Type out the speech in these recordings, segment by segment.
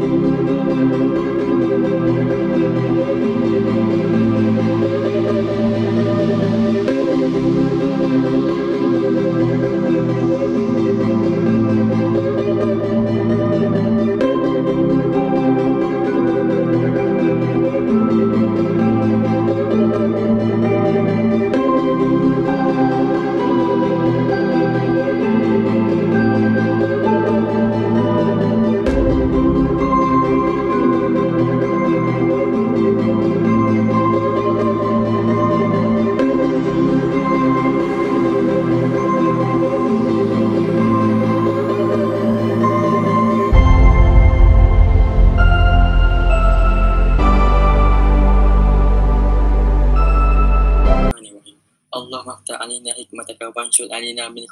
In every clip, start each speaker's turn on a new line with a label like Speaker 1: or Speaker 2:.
Speaker 1: you.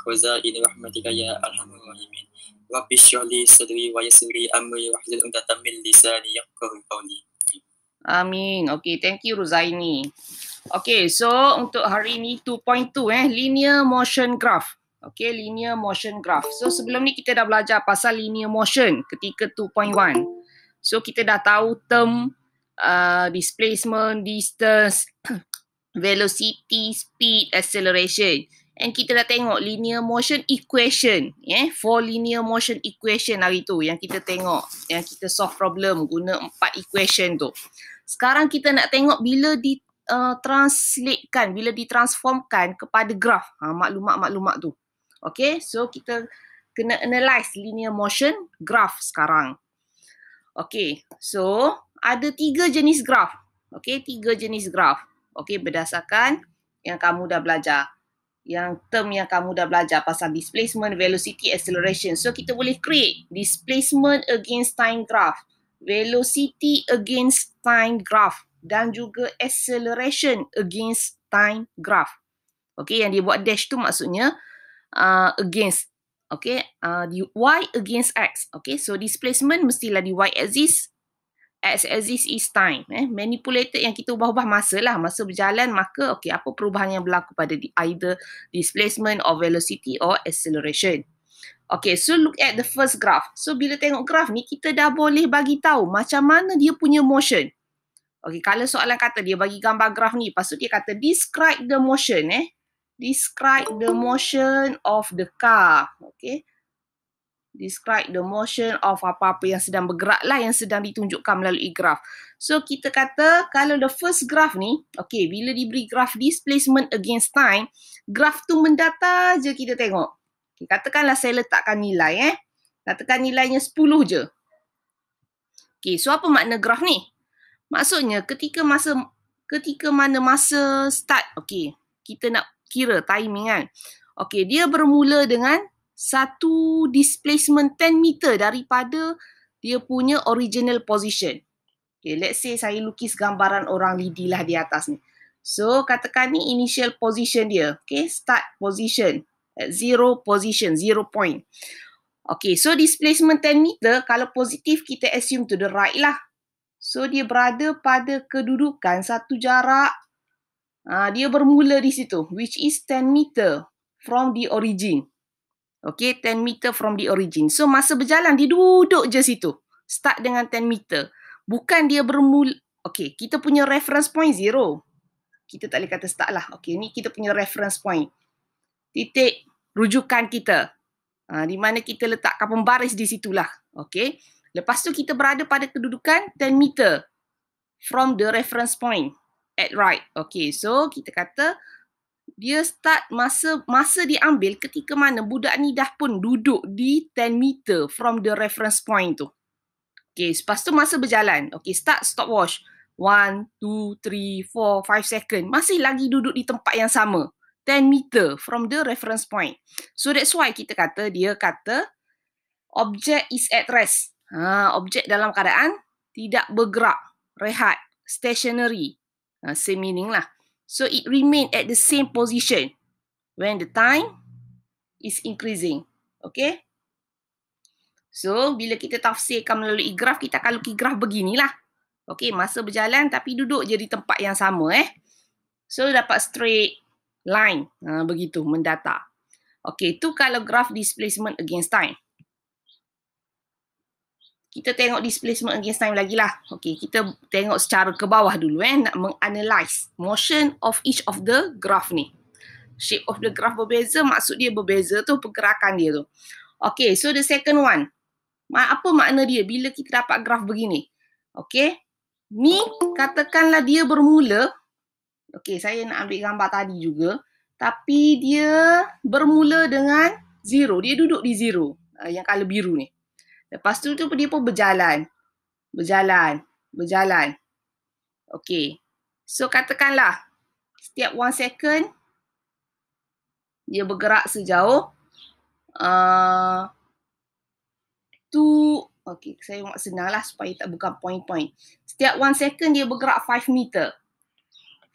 Speaker 1: Khuza ila rahmatika ya arhamar rahimin. Rabbi syurli sadri wa yasiri amri wa hlil udata lisani yaqqahu qawli. Amin. Okay, thank you Ruzaini. Okay, so untuk hari ni 2.2 eh, linear motion graph. Okay, linear motion graph. So sebelum ni kita dah belajar pasal linear motion ketika 2.1. So kita dah tahu term uh, displacement, distance, velocity, speed, acceleration. And kita dah tengok linear motion equation. Yeah? Four linear motion equation hari tu yang kita tengok. Yang kita solve problem guna empat equation tu. Sekarang kita nak tengok bila di uh, translatekan, bila ditransformkan kepada graf. Ha, maklumat-maklumat tu. Okay, so kita kena analyze linear motion graf sekarang. Okay, so ada tiga jenis graf. Okay, tiga jenis graf. Okay, berdasarkan yang kamu dah belajar yang term yang kamu dah belajar pasal displacement, velocity, acceleration. So kita boleh create displacement against time graph, velocity against time graph dan juga acceleration against time graph. Okay, yang dia buat dash tu maksudnya uh, against. Okay, uh, di y against x. Okay, so displacement mestilah di y axis as exist is time. Eh. Manipulated yang kita ubah-ubah masa lah. Masa berjalan maka okay, apa perubahan yang berlaku pada di either displacement or velocity or acceleration. Okay, so look at the first graph. So bila tengok graph ni, kita dah boleh bagi tahu macam mana dia punya motion. Okay, kalau soalan kata dia bagi gambar graf ni, lepas dia kata describe the motion eh. Describe the motion of the car. Okay describe the motion of apa-apa yang sedang bergerak lah yang sedang ditunjukkan melalui graf. So kita kata kalau the first graph ni, okay, bila diberi graph displacement against time, graph tu mendata je kita tengok. Okay, katakanlah saya letakkan nilai eh. Katakan nilainya 10 je. Okay, so apa makna graph ni? Maksudnya ketika masa ketika mana masa start, okay, kita nak kira timing kan. Okay, dia bermula dengan satu displacement 10 meter daripada dia punya original position. Okay, let's say saya lukis gambaran orang lidi lah di atas ni. So, katakan ni initial position dia. Okay, start position. At zero position, zero point. Okay, so displacement 10 meter, kalau positif kita assume to the right lah. So, dia berada pada kedudukan satu jarak. Uh, dia bermula di situ, which is 10 meter from the origin. Okay, 10 meter from the origin. So, masa berjalan, dia duduk je situ. Start dengan 10 meter. Bukan dia bermula. Okay, kita punya reference point zero. Kita tak boleh kata start lah. Okay, ni kita punya reference point. Titik rujukan kita. Ha, di mana kita letakkan pembaris di situlah. Okay. Lepas tu kita berada pada kedudukan 10 meter from the reference point at right. Okay, so kita kata dia start masa masa diambil ketika mana budak ni dah pun duduk di 10 meter from the reference point tu. Okay, lepas tu masa berjalan. Okay, start stopwatch. 1, 2, 3, 4, 5 second. Masih lagi duduk di tempat yang sama. 10 meter from the reference point. So that's why kita kata, dia kata, objek is at rest. Ha, objek dalam keadaan tidak bergerak, rehat, stationary. Ha, same meaning lah so it remains at the same position when the time is increasing. Okay? So, bila kita tafsirkan melalui graf, kita akan lukis graf beginilah. Okay, masa berjalan tapi duduk je di tempat yang sama eh. So, dapat straight line. Ha, begitu, mendata. Okay, itu kalau graf displacement against time kita tengok displacement against time lagi lah. Okay, kita tengok secara ke bawah dulu eh. Nak menganalyze motion of each of the graph ni. Shape of the graph berbeza, maksud dia berbeza tu pergerakan dia tu. Okay, so the second one. Apa makna dia bila kita dapat graf begini? Okay, ni katakanlah dia bermula. Okay, saya nak ambil gambar tadi juga. Tapi dia bermula dengan zero. Dia duduk di zero. Uh, yang color biru ni. Lepas tu, tu dia pun berjalan. Berjalan. Berjalan. Okay. So katakanlah setiap one second dia bergerak sejauh tu uh, okay saya nak senanglah supaya tak bukan point point setiap one second dia bergerak five meter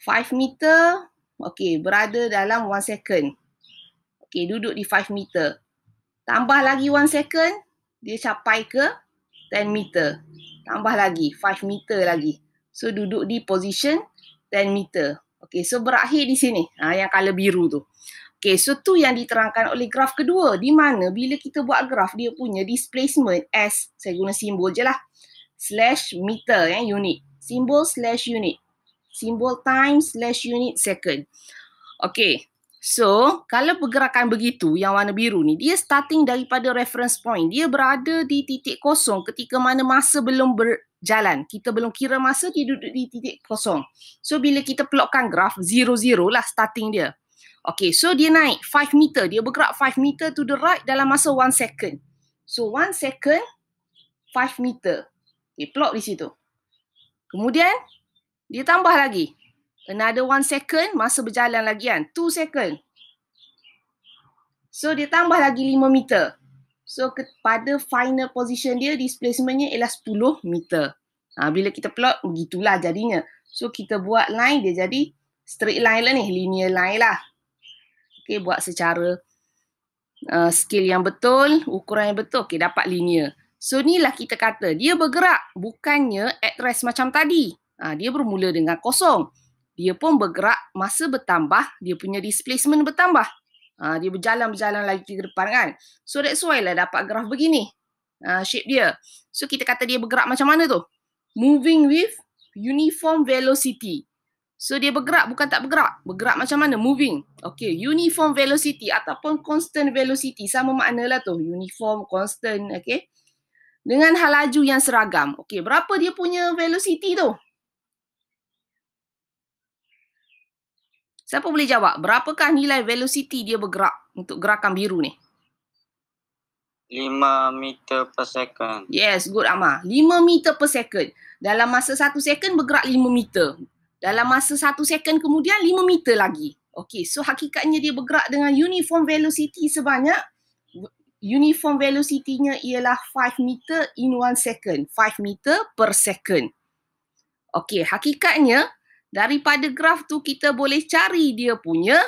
Speaker 1: five meter okay berada dalam one second okay duduk di five meter tambah lagi one second dia capai ke 10 meter. Tambah lagi 5 meter lagi. So duduk di position 10 meter. Okay, so berakhir di sini. Ha, yang colour biru tu. Okay, so tu yang diterangkan oleh graf kedua. Di mana bila kita buat graf, dia punya displacement S. Saya guna simbol je lah. Slash meter, eh, unit. Simbol slash unit. Simbol time slash unit second. Okay, So, kalau pergerakan begitu yang warna biru ni, dia starting daripada reference point. Dia berada di titik kosong ketika mana masa belum berjalan. Kita belum kira masa, dia duduk di titik kosong. So, bila kita plotkan graf, zero-zero lah starting dia. Okay, so dia naik 5 meter. Dia bergerak 5 meter to the right dalam masa 1 second. So, 1 second, 5 meter. Okay, plot di situ. Kemudian, dia tambah lagi. Another one second, masa berjalan lagi kan. Two second. So dia tambah lagi lima meter. So kepada final position dia, displacementnya ialah sepuluh meter. Ha, bila kita plot, begitulah jadinya. So kita buat line, dia jadi straight line lah ni, linear line lah. Okay, buat secara uh, scale yang betul, ukuran yang betul, okay, dapat linear. So ni lah kita kata, dia bergerak, bukannya at rest macam tadi. Ha, dia bermula dengan kosong dia pun bergerak masa bertambah dia punya displacement bertambah ha, dia berjalan-berjalan lagi ke depan kan so that's why lah dapat graf begini ha, shape dia so kita kata dia bergerak macam mana tu moving with uniform velocity so dia bergerak bukan tak bergerak bergerak macam mana moving okay uniform velocity ataupun constant velocity sama maknalah tu uniform constant okay dengan halaju yang seragam. Okay, berapa dia punya velocity tu? Siapa boleh jawab? Berapakah nilai velocity dia bergerak untuk gerakan biru ni? 5 meter per second. Yes, good Amar. 5 meter per second. Dalam masa 1 second bergerak 5 meter. Dalam masa 1 second kemudian 5 meter lagi. Okay, so hakikatnya dia bergerak dengan uniform velocity sebanyak uniform velocity-nya ialah 5 meter in 1 second. 5 meter per second. Okay, hakikatnya daripada graf tu kita boleh cari dia punya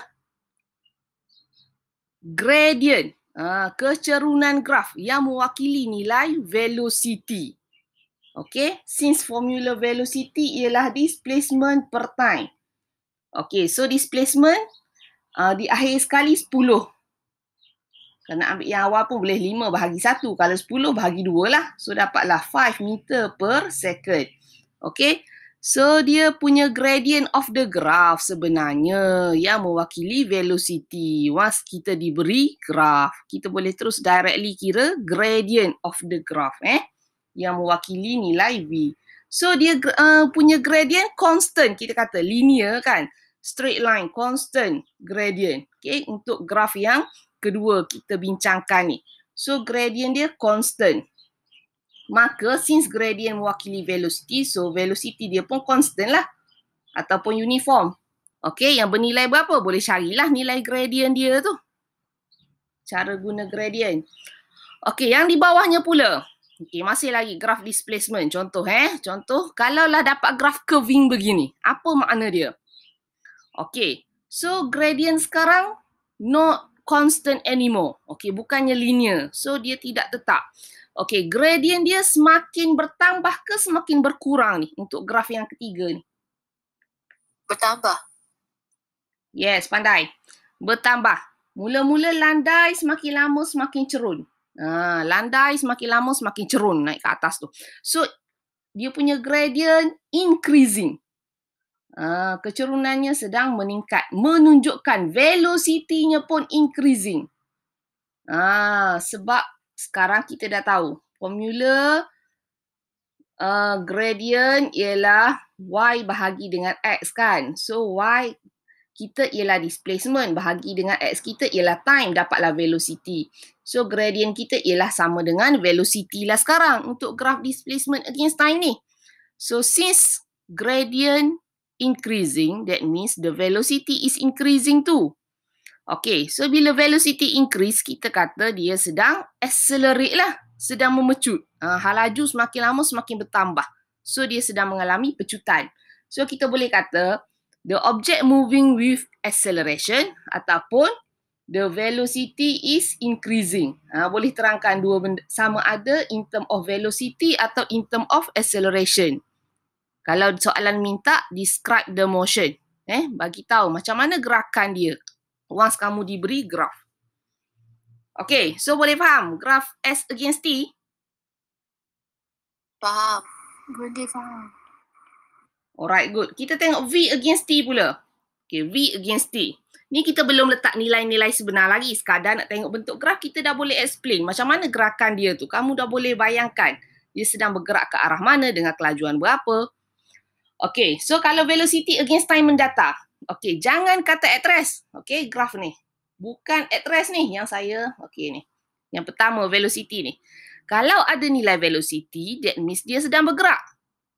Speaker 1: gradient, ha, kecerunan graf yang mewakili nilai velocity. Okay, since formula velocity ialah displacement per time. Okay, so displacement uh, di akhir sekali 10. Kena ambil yang awal pun boleh 5 bahagi 1. Kalau 10 bahagi 2 lah. So dapatlah 5 meter per second. Okay, So dia punya gradient of the graph sebenarnya yang mewakili velocity. Once kita diberi graph, kita boleh terus directly kira gradient of the graph eh yang mewakili nilai v. So dia uh, punya gradient constant kita kata linear kan. Straight line constant gradient. Okay, untuk graph yang kedua kita bincangkan ni. So gradient dia constant maka since gradient mewakili velocity, so velocity dia pun constant lah ataupun uniform. Okay, yang bernilai berapa? Boleh carilah nilai gradient dia tu. Cara guna gradient. Okay, yang di bawahnya pula. Okay, masih lagi graph displacement. Contoh eh, contoh. Kalau lah dapat graph curving begini, apa makna dia? Okay, so gradient sekarang not constant anymore. Okay, bukannya linear. So, dia tidak tetap. Okey, gradient dia semakin bertambah ke semakin berkurang ni untuk graf yang ketiga ni? Bertambah. Yes, pandai. Bertambah. Mula-mula landai semakin lama semakin cerun. Ha, landai semakin lama semakin cerun naik ke atas tu. So, dia punya gradient increasing. Ha, kecerunannya sedang meningkat. Menunjukkan velocity-nya pun increasing. Ha, sebab sekarang kita dah tahu formula uh, gradient ialah y bahagi dengan x kan. So y kita ialah displacement bahagi dengan x kita ialah time dapatlah velocity. So gradient kita ialah sama dengan velocity lah sekarang untuk graf displacement against time ni. So since gradient increasing that means the velocity is increasing too. Okay, so bila velocity increase, kita kata dia sedang accelerate lah. Sedang memecut. Ha, hal semakin lama semakin bertambah. So, dia sedang mengalami pecutan. So, kita boleh kata the object moving with acceleration ataupun the velocity is increasing. Ha, boleh terangkan dua benda sama ada in term of velocity atau in term of acceleration. Kalau soalan minta, describe the motion. Eh, bagi tahu macam mana gerakan dia once kamu diberi graf. Okay, so boleh faham graf S against T? Faham. Boleh faham. Alright, good. Kita tengok V against T pula. Okay, V against T. Ni kita belum letak nilai-nilai sebenar lagi. Sekadar nak tengok bentuk graf, kita dah boleh explain macam mana gerakan dia tu. Kamu dah boleh bayangkan dia sedang bergerak ke arah mana dengan kelajuan berapa. Okay, so kalau velocity against time mendatar. Okey, jangan kata address. Okey, graf ni. Bukan address ni yang saya, okey ni. Yang pertama, velocity ni. Kalau ada nilai velocity, that means dia sedang bergerak.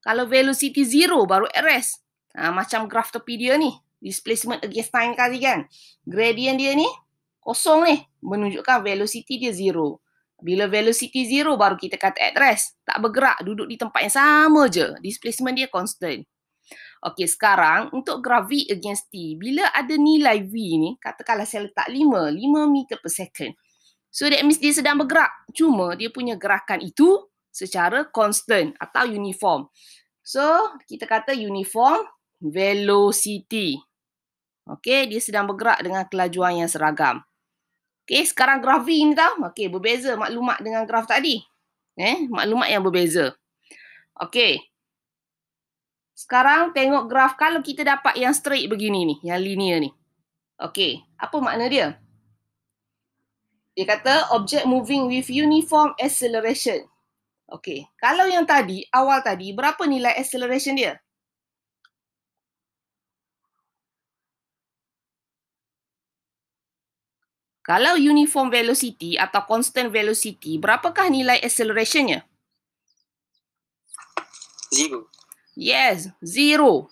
Speaker 1: Kalau velocity zero, baru at rest. Ha, macam graf tepi dia ni. Displacement against time kali kan. Gradient dia ni, kosong ni. Menunjukkan velocity dia zero. Bila velocity zero, baru kita kata at rest. Tak bergerak, duduk di tempat yang sama je. Displacement dia constant. Okey, sekarang untuk gravity against T, bila ada nilai V ni, katakanlah saya letak 5, 5 meter per second. So that means dia sedang bergerak. Cuma dia punya gerakan itu secara constant atau uniform. So kita kata uniform velocity. Okey, dia sedang bergerak dengan kelajuan yang seragam. Okey, sekarang gravity ni tau. Okey, berbeza maklumat dengan graf tadi. Eh, maklumat yang berbeza. Okey, sekarang tengok graf kalau kita dapat yang straight begini ni, yang linear ni. Okey, apa makna dia? Dia kata object moving with uniform acceleration. Okey, kalau yang tadi, awal tadi, berapa nilai acceleration dia? Kalau uniform velocity atau constant velocity, berapakah nilai accelerationnya? Zero. Yes, zero.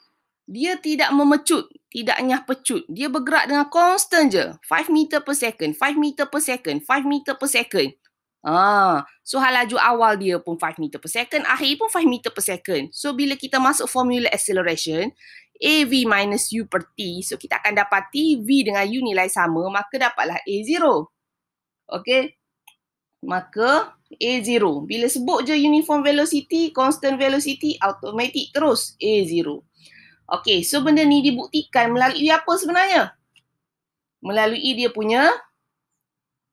Speaker 1: Dia tidak memecut, tidak nyah pecut. Dia bergerak dengan constant je. 5 meter per second, 5 meter per second, 5 meter per second. Ah, so hal laju awal dia pun 5 meter per second, akhir pun 5 meter per second. So bila kita masuk formula acceleration, AV minus U per T, so kita akan dapat T V dengan U nilai sama, maka dapatlah A0. Okay, maka A0. Bila sebut je uniform velocity, constant velocity, automatic terus A0. Okay, so benda ni dibuktikan melalui apa sebenarnya? Melalui dia punya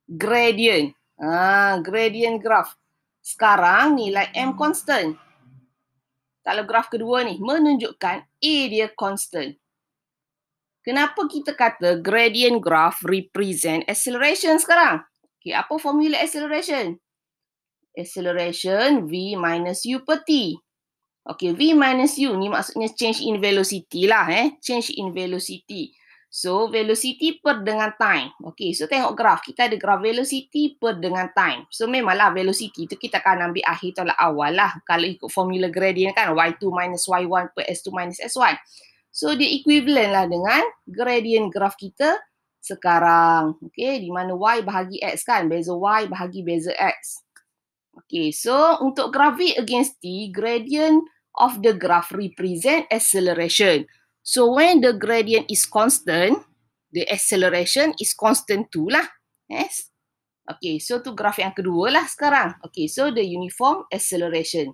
Speaker 1: gradient. Ah, gradient graph. Sekarang nilai M constant. Kalau graf kedua ni menunjukkan A dia constant. Kenapa kita kata gradient graph represent acceleration sekarang? Okay, apa formula acceleration? Acceleration V minus U per T. Okay, V minus U ni maksudnya change in velocity lah eh. Change in velocity. So, velocity per dengan time. Okay, so tengok graf. Kita ada graf velocity per dengan time. So, memanglah velocity tu kita akan ambil akhir tolak awal lah. Kalau ikut formula gradient kan, Y2 minus Y1 per S2 minus S1. So, dia equivalent lah dengan gradient graf kita sekarang. Okay, di mana Y bahagi X kan? Beza Y bahagi beza X. Okay, so untuk grafik against T, gradient of the graph represent acceleration. So when the gradient is constant, the acceleration is constant too lah. Yes. Okay, so tu graf yang kedua lah sekarang. Okay, so the uniform acceleration.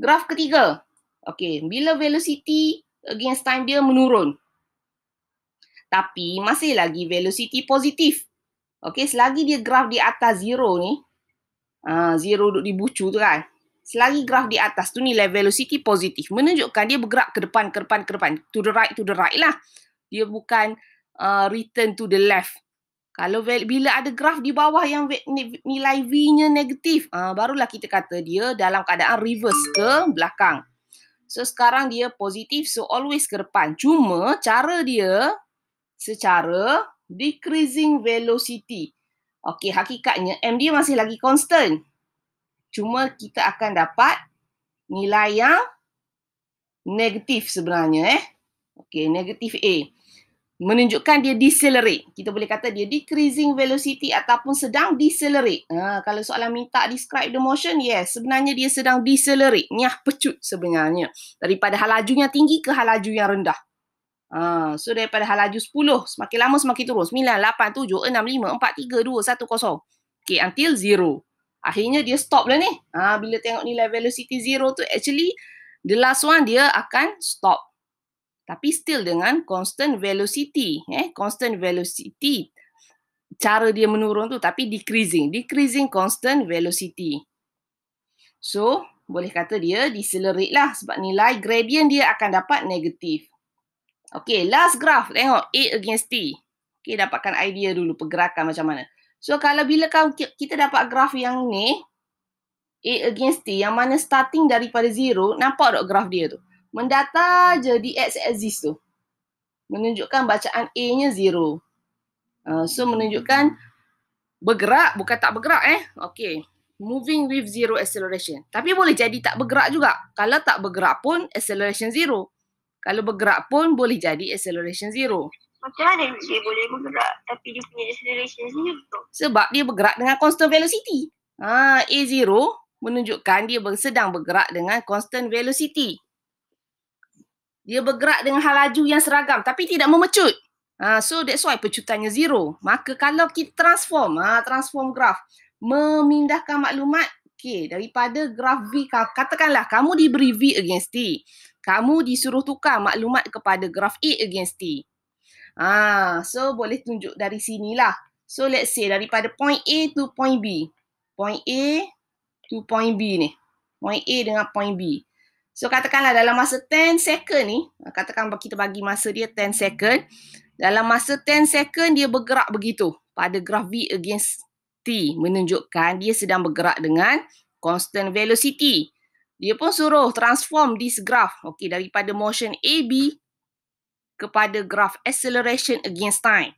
Speaker 1: Graf ketiga. Okay, bila velocity against time dia menurun tapi masih lagi velocity positif. Okey, selagi dia graf di atas zero ni, uh, zero duduk di bucu tu kan, selagi graf di atas tu nilai velocity positif, menunjukkan dia bergerak ke depan, ke depan, ke depan, to the right, to the right lah. Dia bukan uh, return to the left. Kalau bila ada graf di bawah yang nilai V-nya negatif, uh, barulah kita kata dia dalam keadaan reverse ke belakang. So sekarang dia positif, so always ke depan. Cuma cara dia secara decreasing velocity. Okey, hakikatnya MD masih lagi constant. Cuma kita akan dapat nilai yang negatif sebenarnya eh. Okey, negatif A. Menunjukkan dia decelerate. Kita boleh kata dia decreasing velocity ataupun sedang decelerate. Ha, kalau soalan minta describe the motion, yes. Sebenarnya dia sedang decelerate. Nyah pecut sebenarnya. Daripada halajunya tinggi ke halaju yang rendah. Ha, so daripada hal 10, semakin lama semakin terus 9, 8, 7, 6, 5, 4, 3, 2, 1, 0. Okay, until 0. Akhirnya dia stop lah ni. Ha, bila tengok nilai velocity 0 tu, actually the last one dia akan stop. Tapi still dengan constant velocity. Eh, constant velocity. Cara dia menurun tu, tapi decreasing. Decreasing constant velocity. So, boleh kata dia decelerate lah sebab nilai gradient dia akan dapat negatif. Okay, last graph. Tengok, A against T. Okay, dapatkan idea dulu pergerakan macam mana. So, kalau bila kau kita dapat graf yang ni, A against T, yang mana starting daripada zero, nampak tak graf dia tu? Mendata je di X axis tu. Menunjukkan bacaan A-nya zero. Uh, so, menunjukkan bergerak, bukan tak bergerak eh. Okay. Moving with zero acceleration. Tapi boleh jadi tak bergerak juga. Kalau tak bergerak pun, acceleration zero kalau bergerak pun boleh jadi acceleration zero. Macam mana dia boleh bergerak tapi dia punya acceleration zero? Sebab dia bergerak dengan constant velocity. Ha, A0 menunjukkan dia sedang bergerak dengan constant velocity. Dia bergerak dengan hal laju yang seragam tapi tidak memecut. Ha, so that's why pecutannya zero. Maka kalau kita transform, ha, transform graph, memindahkan maklumat Okey, daripada graf V, katakanlah kamu diberi V against T. Kamu disuruh tukar maklumat kepada graf A against T. Ah, so boleh tunjuk dari sini lah. So let's say daripada point A to point B. Point A to point B ni. Point A dengan point B. So katakanlah dalam masa 10 second ni, katakan kita bagi masa dia 10 second. Dalam masa 10 second dia bergerak begitu pada graf V against T menunjukkan dia sedang bergerak dengan constant velocity. Dia pun suruh transform this graph okay, daripada motion AB kepada graph acceleration against time.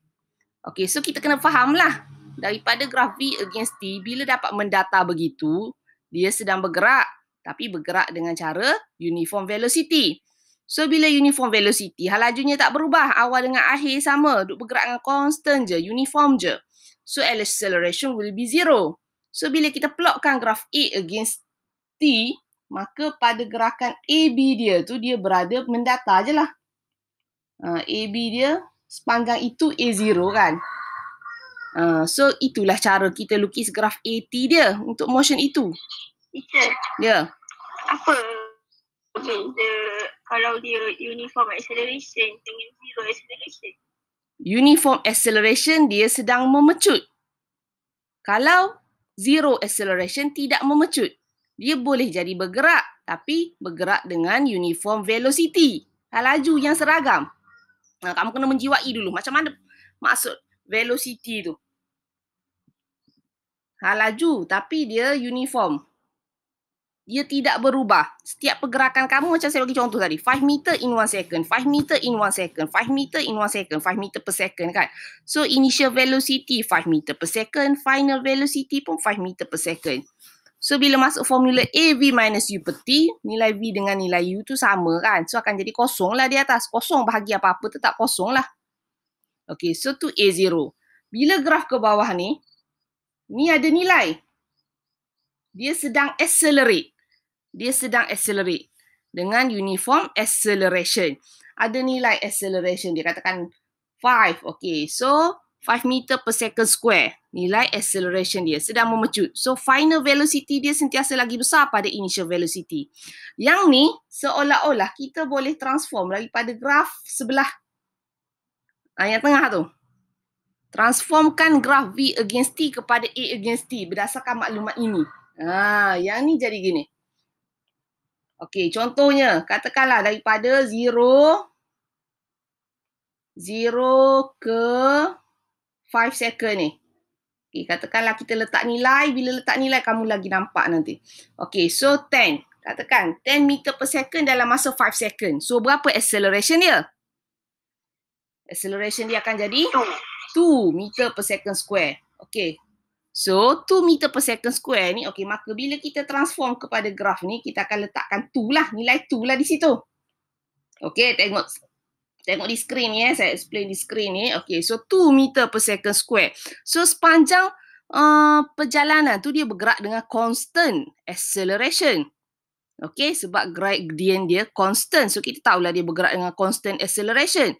Speaker 1: Okay, so kita kena fahamlah daripada graph V against T bila dapat mendata begitu, dia sedang bergerak tapi bergerak dengan cara uniform velocity. So bila uniform velocity, halajunya tak berubah. Awal dengan akhir sama, duk bergerak dengan constant je, uniform je. So acceleration will be zero. So bila kita plotkan graf A against T, maka pada gerakan AB dia tu dia berada mendata je lah. Uh, ah, AB dia sepanjang itu A0 kan. Uh, so itulah cara kita lukis graf AT dia untuk motion itu. Teacher. Ya. Yeah. Apa? Okay, the, kalau dia uniform acceleration dengan zero acceleration uniform acceleration dia sedang memecut. Kalau zero acceleration tidak memecut. Dia boleh jadi bergerak tapi bergerak dengan uniform velocity. Laju yang seragam. Nah, ha, kamu kena menjiwai dulu macam mana maksud velocity tu. Hal laju tapi dia uniform dia tidak berubah. Setiap pergerakan kamu macam saya bagi contoh tadi. 5 meter in 1 second. 5 meter in 1 second. 5 meter in 1 second. 5 meter per second kan. So initial velocity 5 meter per second. Final velocity pun 5 meter per second. So bila masuk formula A V minus U per T. Nilai V dengan nilai U tu sama kan. So akan jadi kosong lah di atas. Kosong bahagi apa-apa tetap kosong lah. Okay so tu A0. Bila graf ke bawah ni. Ni ada nilai. Dia sedang accelerate dia sedang accelerate dengan uniform acceleration. Ada nilai acceleration, dia katakan 5. Okay, so 5 meter per second square. Nilai acceleration dia sedang memecut. So final velocity dia sentiasa lagi besar pada initial velocity. Yang ni seolah-olah kita boleh transform daripada graf sebelah ah, yang tengah tu. Transformkan graf V against T kepada A against T berdasarkan maklumat ini. Ha, yang ni jadi gini. Okey, contohnya katakanlah daripada 0 0 ke 5 second ni. Okey, katakanlah kita letak nilai, bila letak nilai kamu lagi nampak nanti. Okey, so 10. Katakan 10 meter per second dalam masa 5 second. So berapa acceleration dia? Acceleration dia akan jadi 2 meter per second square. Okey, So 2 meter per second square ni okay, maka bila kita transform kepada graf ni kita akan letakkan 2 lah nilai 2 lah di situ. Okay, tengok tengok di screen ni eh saya explain di screen ni. Okay, so 2 meter per second square. So sepanjang uh, perjalanan tu dia bergerak dengan constant acceleration. Okay, sebab gradient dia constant. So kita tahulah dia bergerak dengan constant acceleration.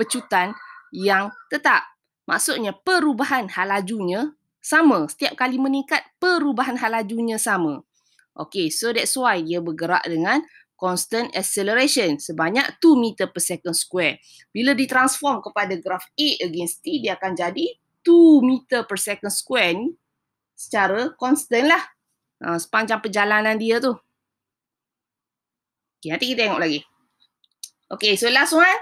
Speaker 1: Pecutan yang tetap. Maksudnya perubahan halajunya sama setiap kali meningkat perubahan hal lajunya sama okey so that's why dia bergerak dengan constant acceleration sebanyak 2 meter per second square bila ditransform kepada graf a against t dia akan jadi 2 meter per second square ni secara constant lah uh, sepanjang perjalanan dia tu okey nanti kita tengok lagi okey so last one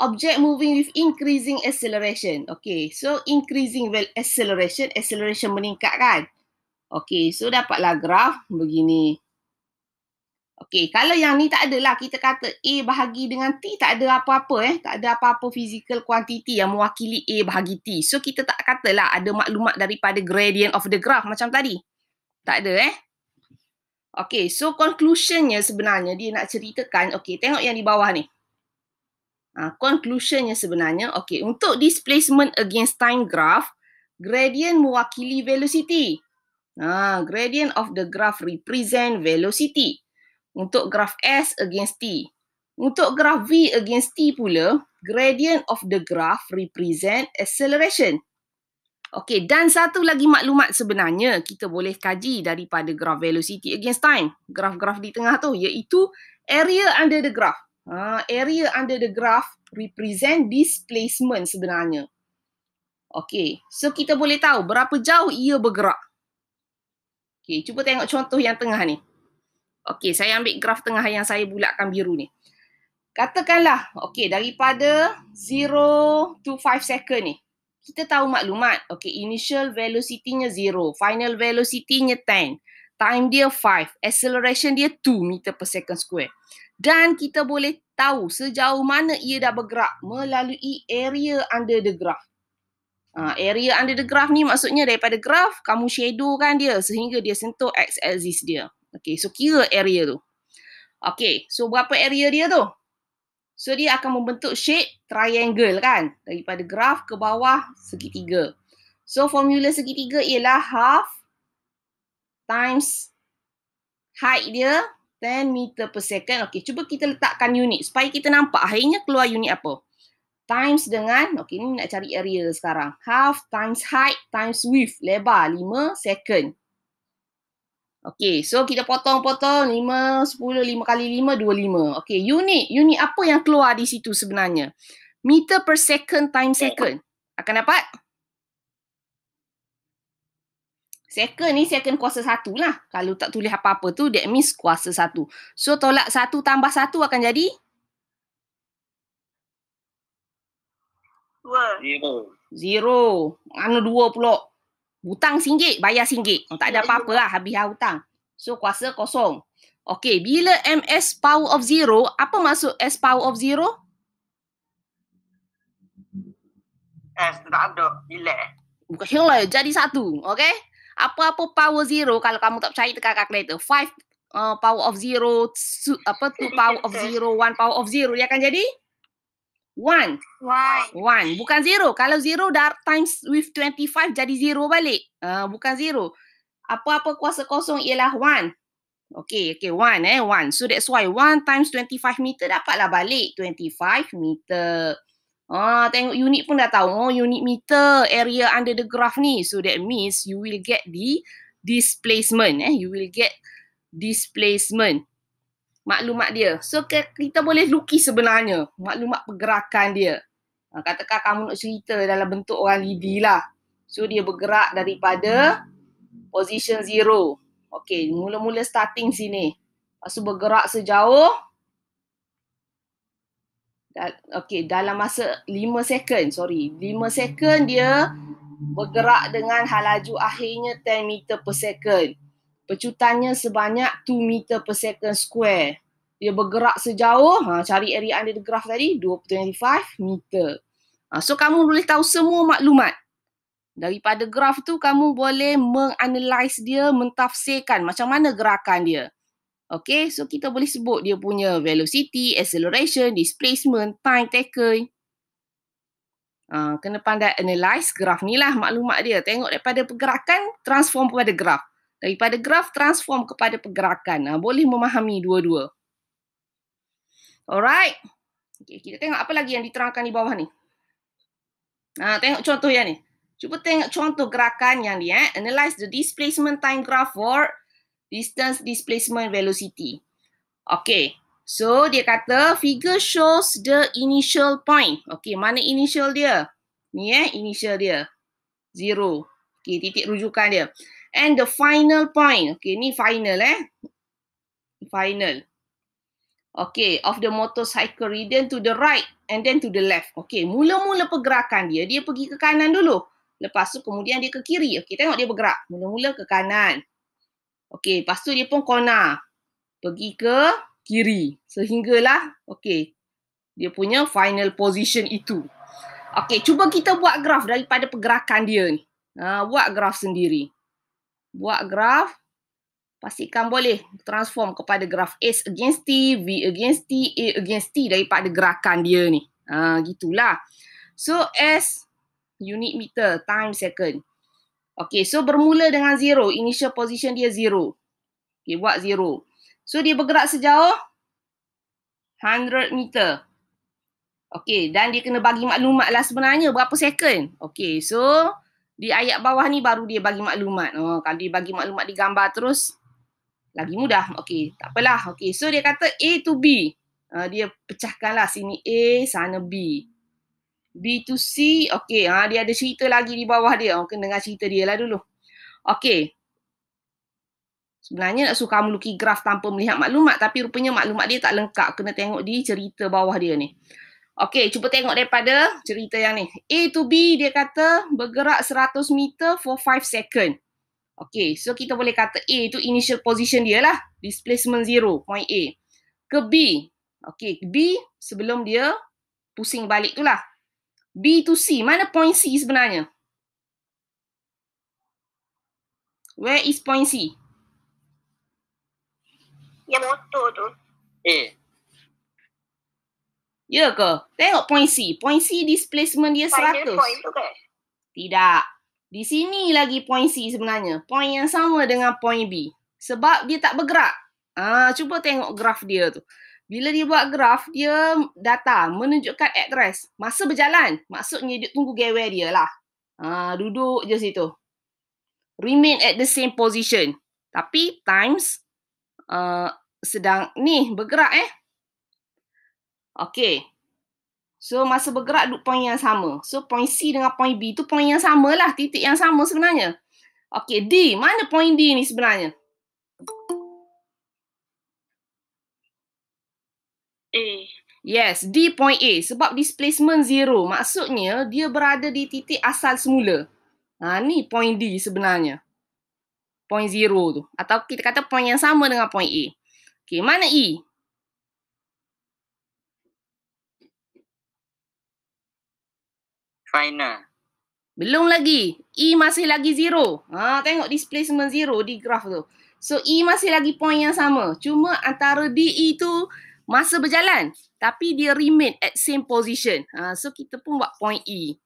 Speaker 1: object moving with increasing acceleration. Okay, so increasing well acceleration, acceleration meningkat kan? Okay, so dapatlah graf begini. Okay, kalau yang ni tak adalah kita kata A bahagi dengan T tak ada apa-apa eh. Tak ada apa-apa physical quantity yang mewakili A bahagi T. So kita tak katalah ada maklumat daripada gradient of the graph macam tadi. Tak ada eh. Okay, so conclusionnya sebenarnya dia nak ceritakan. Okay, tengok yang di bawah ni. Ha, conclusionnya sebenarnya, okay, untuk displacement against time graph, gradient mewakili velocity. Ha, gradient of the graph represent velocity. Untuk graph S against T. Untuk graph V against T pula, gradient of the graph represent acceleration. Okay, dan satu lagi maklumat sebenarnya kita boleh kaji daripada graph velocity against time. Graph-graph di tengah tu, iaitu area under the graph. Ha, area under the graph represent displacement sebenarnya. Okay, so kita boleh tahu berapa jauh ia bergerak. Okay, cuba tengok contoh yang tengah ni. Okay, saya ambil graf tengah yang saya bulatkan biru ni. Katakanlah, okay, daripada 0 to 5 second ni, kita tahu maklumat. Okay, initial velocity-nya 0, final velocity-nya 10, time dia 5, acceleration dia 2 meter per second square dan kita boleh tahu sejauh mana ia dah bergerak melalui area under the graph. Uh, area under the graph ni maksudnya daripada graph kamu shadow kan dia sehingga dia sentuh x axis dia. Okay, so kira area tu. Okay, so berapa area dia tu? So dia akan membentuk shape triangle kan daripada graph ke bawah segitiga. So formula segitiga ialah half times height dia 10 meter per second. Okey, cuba kita letakkan unit supaya kita nampak akhirnya keluar unit apa. Times dengan, okey ni nak cari area sekarang. Half times height times width, lebar 5 second. Okey, so kita potong-potong 5, 10, 5 kali 5, 25. Okey, unit, unit apa yang keluar di situ sebenarnya? Meter per second times second. Akan dapat? Second ni second kuasa satu lah. Kalau tak tulis apa-apa tu, that means kuasa satu. So tolak satu tambah satu akan jadi? Dua. Zero. Mana dua pulak? Hutang singgit, bayar singgit. Oh, tak ada apa-apa lah, habis lah hutang. So kuasa kosong. Okay, bila MS power of zero, apa maksud S power of zero? S eh, tak ada, hilang. Bukan hilang, jadi satu. Okay? apa-apa power zero kalau kamu tak percaya tekan calculator five uh, power of zero two, apa two power of zero one power of zero dia akan jadi one Why? one bukan zero kalau zero dar times with 25 jadi zero balik uh, bukan zero apa-apa kuasa kosong ialah one Okay, okay, one eh, one. So that's why one times 25 meter dapatlah balik 25 meter. Ah, tengok unit pun dah tahu. Oh, unit meter area under the graph ni. So that means you will get the displacement. Eh, you will get displacement maklumat dia. So kita boleh lukis sebenarnya maklumat pergerakan dia. Ha, katakan kamu nak cerita dalam bentuk orang lidi lah. So dia bergerak daripada position zero. Okay, mula-mula starting sini. Lepas tu bergerak sejauh Okay, dalam masa 5 second, sorry. 5 second dia bergerak dengan halaju akhirnya 10 meter per second. Pecutannya sebanyak 2 meter per second square. Dia bergerak sejauh, ha, cari area under the graph tadi, 2.25 meter. Ha, so, kamu boleh tahu semua maklumat. Daripada graf tu, kamu boleh menganalise dia, mentafsirkan macam mana gerakan dia. Okay, so kita boleh sebut dia punya velocity, acceleration, displacement, time taken. Uh, kena pandai analyse graf ni lah maklumat dia. Tengok daripada pergerakan, transform kepada graf. Daripada graf, transform kepada pergerakan. Uh, boleh memahami dua-dua. Alright. Okay, kita tengok apa lagi yang diterangkan di bawah ni. Uh, tengok contoh yang ni. Cuba tengok contoh gerakan yang dia. Eh. Analyze the displacement time graph for distance displacement velocity. Okay, so dia kata figure shows the initial point. Okay, mana initial dia? Ni eh, initial dia. Zero. Okay, titik rujukan dia. And the final point. Okay, ni final eh. Final. Okay, of the motorcycle radian to the right and then to the left. Okay, mula-mula pergerakan dia, dia pergi ke kanan dulu. Lepas tu kemudian dia ke kiri. Okay, tengok dia bergerak. Mula-mula ke kanan. Okey, lepas tu dia pun corner. Pergi ke kiri. Sehinggalah, okey, dia punya final position itu. Okey, cuba kita buat graf daripada pergerakan dia ni. Ha, buat graf sendiri. Buat graf. Pastikan boleh transform kepada graf S against T, V against T, A against T daripada gerakan dia ni. Ha, gitulah. So, S unit meter time second. Okey, so bermula dengan zero. Initial position dia zero. Okay, buat zero. So, dia bergerak sejauh 100 meter. okey. dan dia kena bagi maklumat lah sebenarnya. Berapa second? okey. so di ayat bawah ni baru dia bagi maklumat. Oh, kalau dia bagi maklumat di gambar terus, lagi mudah. okey. tak apalah. Okay, so dia kata A to B. Uh, dia pecahkanlah sini A, sana B. B2C, okey, ha, dia ada cerita lagi di bawah dia. Okey, dengar cerita dia lah dulu. Okey. Sebenarnya nak suka meluki graf tanpa melihat maklumat tapi rupanya maklumat dia tak lengkap. Kena tengok di cerita bawah dia ni. Okey, cuba tengok daripada cerita yang ni. A to B dia kata bergerak 100 meter for 5 second. Okey, so kita boleh kata A tu initial position dia lah. Displacement 0, point A. Ke B. Okey, B sebelum dia pusing balik tu lah. B to C. Mana point C sebenarnya? Where is point C? Ya, motor tu. Eh. Ya ke? Tengok point C. Point C displacement dia 100. Point tu ke? Kan? Tidak. Di sini lagi point C sebenarnya. Point yang sama dengan point B. Sebab dia tak bergerak. Ah, cuba tengok graf dia tu. Bila dia buat graf, dia data menunjukkan address. Masa berjalan, maksudnya dia tunggu gawai dia lah. Ha, duduk je situ. Remain at the same position. Tapi times uh, sedang ni bergerak eh. Okay. So masa bergerak duduk point yang sama. So point C dengan point B tu point yang sama lah Titik yang sama sebenarnya. Okay D. Mana point D ni sebenarnya? Yes, D point A sebab displacement zero. Maksudnya dia berada di titik asal semula. Ha, ni point D sebenarnya. Point zero tu. Atau kita kata point yang sama dengan point A. Okay, mana E? Final. Belum lagi. E masih lagi zero. Ha, tengok displacement zero di graf tu. So E masih lagi point yang sama. Cuma antara DE tu masa berjalan tapi dia remain at same position. Ha, so kita pun buat point E.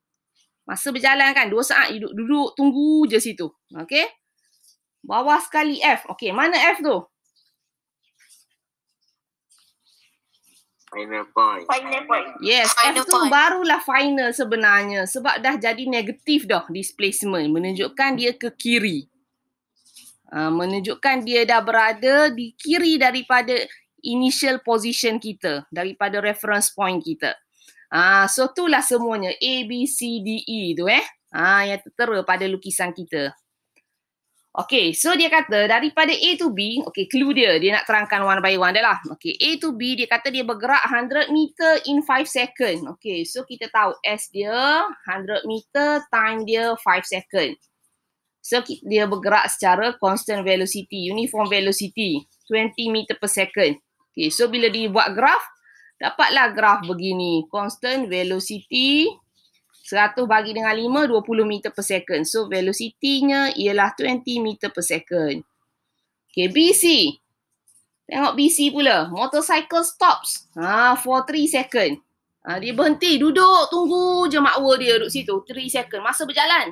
Speaker 1: Masa berjalan kan dua saat duduk, duduk tunggu je situ. Okay. Bawah sekali F. Okay mana F tu? Final point. final point. Yes, final F tu point. barulah final sebenarnya sebab dah jadi negatif dah displacement menunjukkan dia ke kiri. Uh, menunjukkan dia dah berada di kiri daripada initial position kita daripada reference point kita. Ah, so tu lah semuanya A B C D E tu eh. Ah, yang tertera pada lukisan kita. Okay, so dia kata daripada A to B, okay, clue dia, dia nak terangkan one by one dia lah. Okay, A to B, dia kata dia bergerak 100 meter in 5 second. Okay, so kita tahu S dia 100 meter time dia 5 second. So, dia bergerak secara constant velocity, uniform velocity, 20 meter per second. Okay, so bila dibuat graf, dapatlah graf begini. Constant velocity 100 bagi dengan 5, 20 meter per second. So velocity-nya ialah 20 meter per second. Okay, BC. Tengok BC pula. Motorcycle stops ha, for 3 second. Ha, dia berhenti, duduk, tunggu je makwa dia duduk situ. 3 second. Masa berjalan.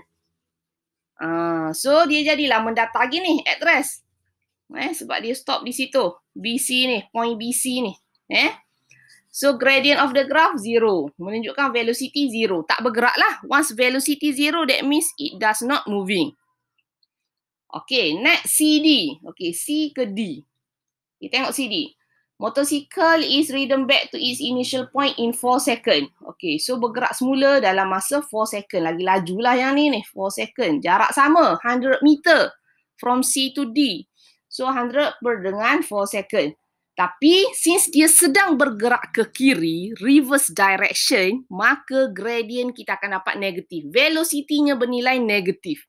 Speaker 1: Ha, so dia jadilah mendatar gini, address eh sebab dia stop di situ BC ni point BC ni eh so gradient of the graph zero menunjukkan velocity zero tak bergerak lah once velocity zero that means it does not moving okay next CD okay C ke D kita tengok CD motorcycle is ridden back to its initial point in 4 second okay so bergerak semula dalam masa 4 second lagi lajulah yang ni ni 4 second jarak sama 100 meter from C to D So 100 berdengan 4 second. Tapi since dia sedang bergerak ke kiri, reverse direction, maka gradient kita akan dapat negatif. Velocity-nya bernilai negatif.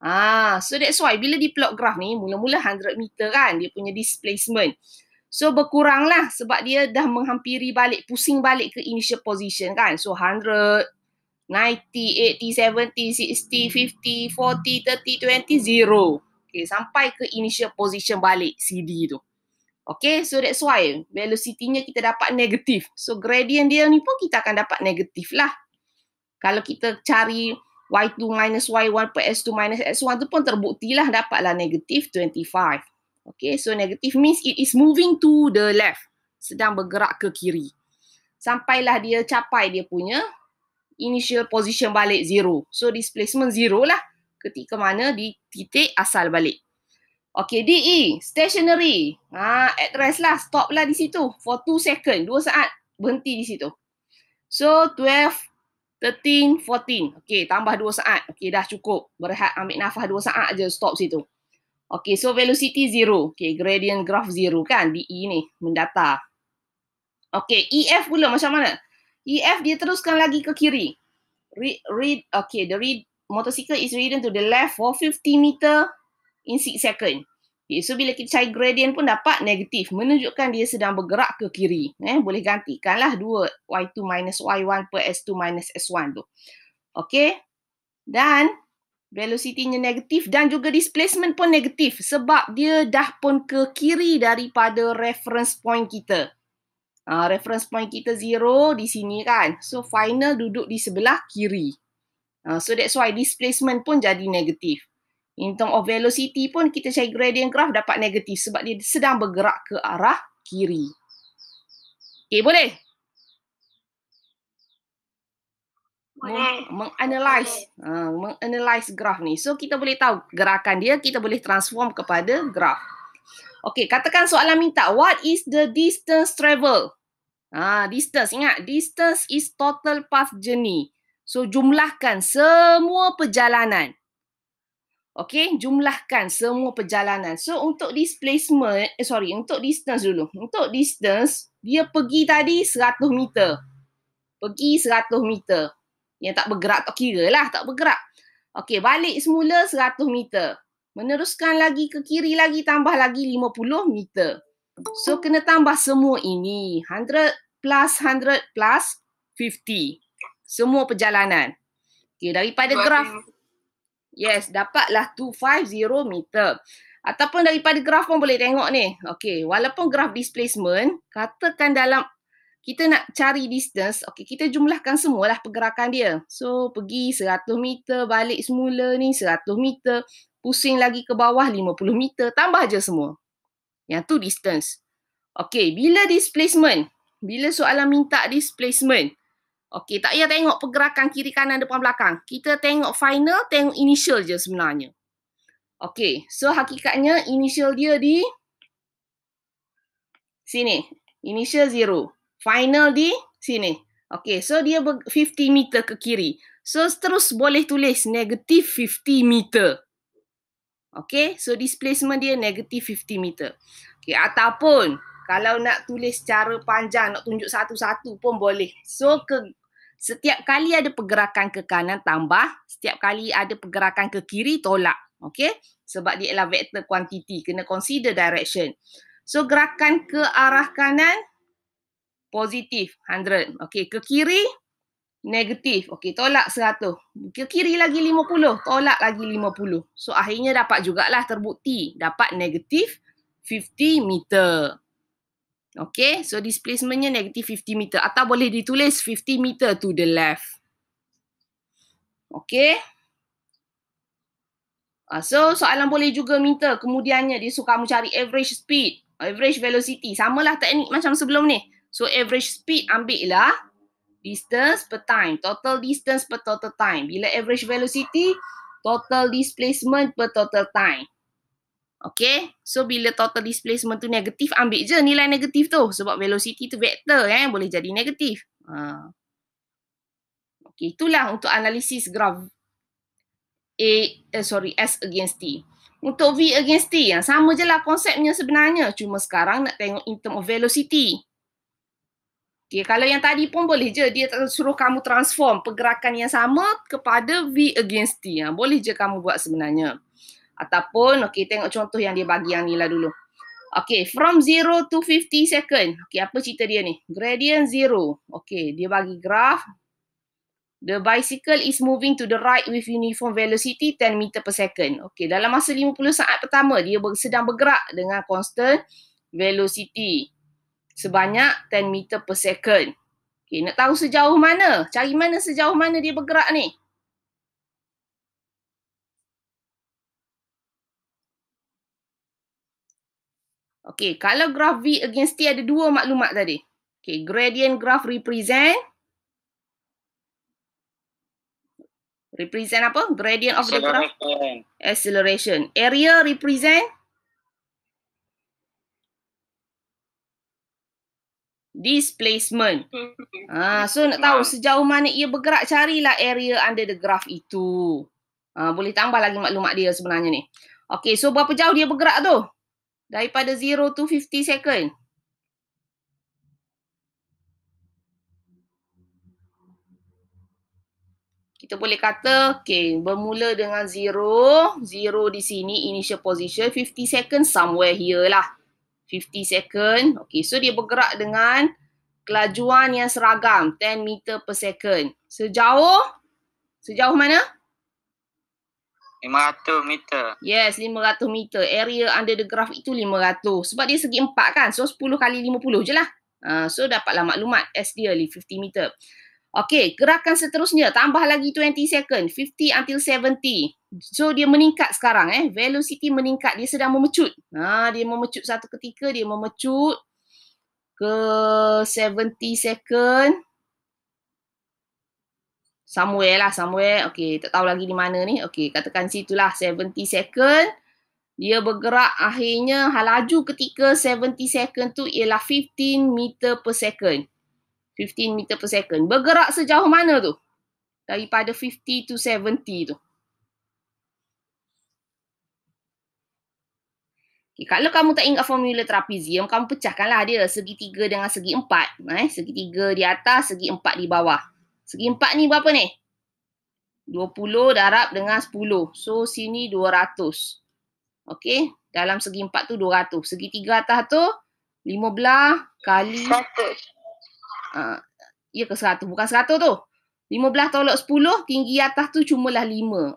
Speaker 1: Ah, so that's why bila di plot graph ni, mula-mula 100 meter kan dia punya displacement. So berkuranglah sebab dia dah menghampiri balik, pusing balik ke initial position kan. So 100, 90, 80, 70, 60, 50, 40, 30, 20, 0 okay, sampai ke initial position balik CD tu. Okay, so that's why velocity-nya kita dapat negatif. So gradient dia ni pun kita akan dapat negatif lah. Kalau kita cari Y2 minus Y1 per S2 minus S1 tu pun terbuktilah dapatlah negatif 25. Okay, so negatif means it is moving to the left. Sedang bergerak ke kiri. Sampailah dia capai dia punya initial position balik zero. So displacement zero lah ketik ke mana di titik asal balik. Okey, DE, stationary. Ha, at rest lah, stop lah di situ. For two second, dua saat berhenti di situ. So, 12, 13, 14. Okey, tambah dua saat. Okey, dah cukup. Berehat ambil nafas dua saat aje stop situ. Okey, so velocity zero. Okey, gradient graph zero kan, DE ni, mendata. Okey, EF pula macam mana? EF dia teruskan lagi ke kiri. Read, read okey, the read, motosikal is ridden to the left for 50 meter in 6 second. Okay, so bila kita cari gradient pun dapat negatif, menunjukkan dia sedang bergerak ke kiri. Eh, boleh gantikanlah 2 y2 minus y1 per s2 minus s1 tu. Okay, dan velocity-nya negatif dan juga displacement pun negatif sebab dia dah pun ke kiri daripada reference point kita. Uh, reference point kita zero di sini kan. So final duduk di sebelah kiri. Ah, so that's why displacement pun jadi negatif. In term of velocity pun kita cari gradient graph dapat negatif sebab dia sedang bergerak ke arah kiri. Okay boleh? Menganalyze meng uh, ah, meng graph ni. So kita boleh tahu gerakan dia, kita boleh transform kepada graph. Okay, katakan soalan minta, what is the distance travel? Ah, uh, distance, ingat, distance is total path journey. So jumlahkan semua perjalanan. Okay, jumlahkan semua perjalanan. So untuk displacement, eh, sorry, untuk distance dulu. Untuk distance, dia pergi tadi 100 meter. Pergi 100 meter. Yang tak bergerak tak kira lah, tak bergerak. Okay, balik semula 100 meter. Meneruskan lagi ke kiri lagi, tambah lagi 50 meter. So kena tambah semua ini. 100 plus 100 plus 50 semua perjalanan. Okay, daripada graf yes, dapatlah 250 meter. Ataupun daripada graf pun boleh tengok ni. Okay, walaupun graf displacement, katakan dalam kita nak cari distance, okay, kita jumlahkan semualah pergerakan dia. So, pergi 100 meter, balik semula ni 100 meter, pusing lagi ke bawah 50 meter, tambah je semua. Yang tu distance. Okay, bila displacement? Bila soalan minta displacement? Okey, tak payah tengok pergerakan kiri kanan depan belakang. Kita tengok final, tengok initial je sebenarnya. Okey, so hakikatnya initial dia di sini. Initial zero. Final di sini. Okey, so dia 50 meter ke kiri. So terus boleh tulis negatif 50 meter. Okey, so displacement dia negatif 50 meter. Okey, ataupun kalau nak tulis secara panjang, nak tunjuk satu-satu pun boleh. So, ke, Setiap kali ada pergerakan ke kanan tambah, setiap kali ada pergerakan ke kiri tolak. Okey? Sebab dia ialah vector quantity, kena consider direction. So gerakan ke arah kanan positif 100. Okey, ke kiri negatif. Okey, tolak 100. Ke kiri lagi 50, tolak lagi 50. So akhirnya dapat jugalah terbukti dapat negatif 50 meter. Okay, so displacementnya negatif 50 meter atau boleh ditulis 50 meter to the left. Okay. Uh, so, soalan boleh juga minta kemudiannya dia suka kamu cari average speed, average velocity. sama Samalah teknik macam sebelum ni. So, average speed ambil lah distance per time, total distance per total time. Bila average velocity, total displacement per total time. Okay, so bila total displacement tu negatif, ambil je nilai negatif tu. Sebab velocity tu vektor, eh? boleh jadi negatif. Ha. Okay, itulah untuk analisis graf A, eh, sorry, S against T. Untuk V against T, yang sama je lah konsepnya sebenarnya. Cuma sekarang nak tengok in term of velocity. Okay, kalau yang tadi pun boleh je. Dia suruh kamu transform pergerakan yang sama kepada V against T. Ya. Boleh je kamu buat sebenarnya ataupun okay, tengok contoh yang dia bagi yang ni lah dulu. Okay, from 0 to 50 second. okay apa cerita dia ni? Gradient 0. okay dia bagi graf. The bicycle is moving to the right with uniform velocity 10 meter per second. Okay, dalam masa 50 saat pertama dia sedang bergerak dengan constant velocity sebanyak 10 meter per second. Okay, nak tahu sejauh mana? Cari mana sejauh mana dia bergerak ni? Okey, kalau graf V against T ada dua maklumat tadi. Okey, gradient graph represent represent apa? Gradient of the graph. Acceleration. Area represent displacement. Ha, so nak tahu sejauh mana ia bergerak, carilah area under the graph itu. Ha, boleh tambah lagi maklumat dia sebenarnya ni. Okay, so berapa jauh dia bergerak tu? daripada 0 to 50 second. Kita boleh kata, okay, bermula dengan 0, 0 di sini, initial position, 50 second somewhere here lah. 50 second, okay, so dia bergerak dengan kelajuan yang seragam, 10 meter per second. Sejauh, sejauh mana? 500 meter. Yes, 500 meter. Area under the graph itu 500. Sebab dia segi 4 kan. So, 10 kali 50 je lah. Uh, so, dapatlah maklumat S dia 50 meter. Okay, gerakan seterusnya. Tambah lagi 20 second. 50 until 70. So, dia meningkat sekarang eh. Velocity meningkat. Dia sedang memecut. Ha, uh, dia memecut satu ketika. Dia memecut ke 70 second somewhere lah, somewhere. Okay, tak tahu lagi di mana ni. Okay, katakan situ lah, 70 second. Dia bergerak akhirnya halaju ketika 70 second tu ialah 15 meter per second. 15 meter per second. Bergerak sejauh mana tu? Daripada 50 to 70 tu. Okay, kalau kamu tak ingat formula trapezium, kamu pecahkanlah dia segi tiga dengan segi empat. Eh, segi tiga di atas, segi empat di bawah. Segi empat ni berapa ni? 20 darab dengan 10. So sini 200. Okey, dalam segi empat tu 200. Segi tiga atas tu 15 kali 100. Uh, ah, ya ke 100? Bukan 100 tu. 15 tolak 10, tinggi atas tu cumalah 5.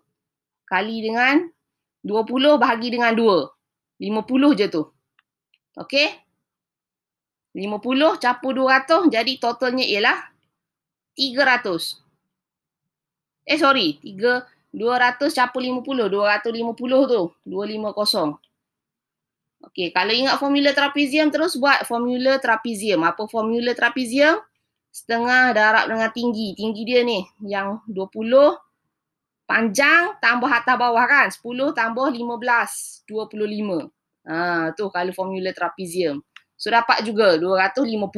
Speaker 1: Kali dengan 20 bahagi dengan 2. 50 je tu. Okey? 50 campur 200 jadi totalnya ialah 300. Eh sorry, 3 250, 250 tu, 250. Okey, kalau ingat formula trapezium terus buat formula trapezium. Apa formula trapezium? Setengah darab dengan tinggi. Tinggi dia ni yang 20 panjang tambah atas bawah kan? 10 tambah 15, 25. Ha, tu kalau formula trapezium. So dapat juga 250.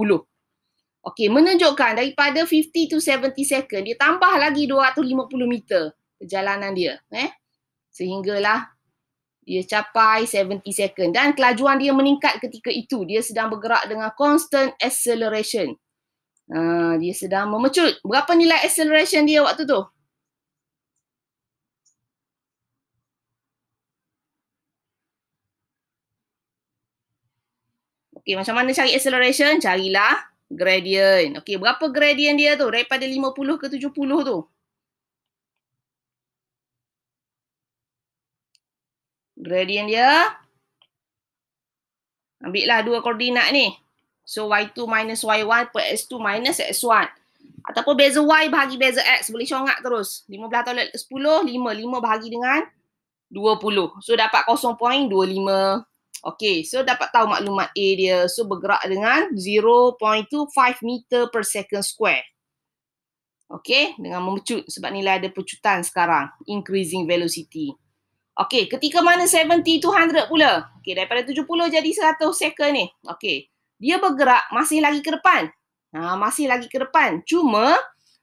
Speaker 1: Okey, menunjukkan daripada 50 to 70 second, dia tambah lagi 250 meter perjalanan dia. Eh? Sehinggalah dia capai 70 second. Dan kelajuan dia meningkat ketika itu. Dia sedang bergerak dengan constant acceleration. Uh, dia sedang memecut. Berapa nilai acceleration dia waktu tu? Okey, macam mana cari acceleration? Carilah gradient. Okey, berapa gradient dia tu daripada 50 ke 70 tu? Gradient dia Ambil lah dua koordinat ni. So y2 minus y1 per x2 minus x1. Ataupun beza y bahagi beza x. Boleh congak terus. 15 tolak 10, 5. 5 bahagi dengan 20. So dapat 0.25. Okay, so dapat tahu maklumat A dia. So, bergerak dengan 0.25 meter per second square. Okay, dengan memecut sebab nilai ada pecutan sekarang. Increasing velocity. Okay, ketika mana 70 to 100 pula? Okay, daripada 70 jadi 100 second ni. Okay, dia bergerak masih lagi ke depan. Ha, masih lagi ke depan. Cuma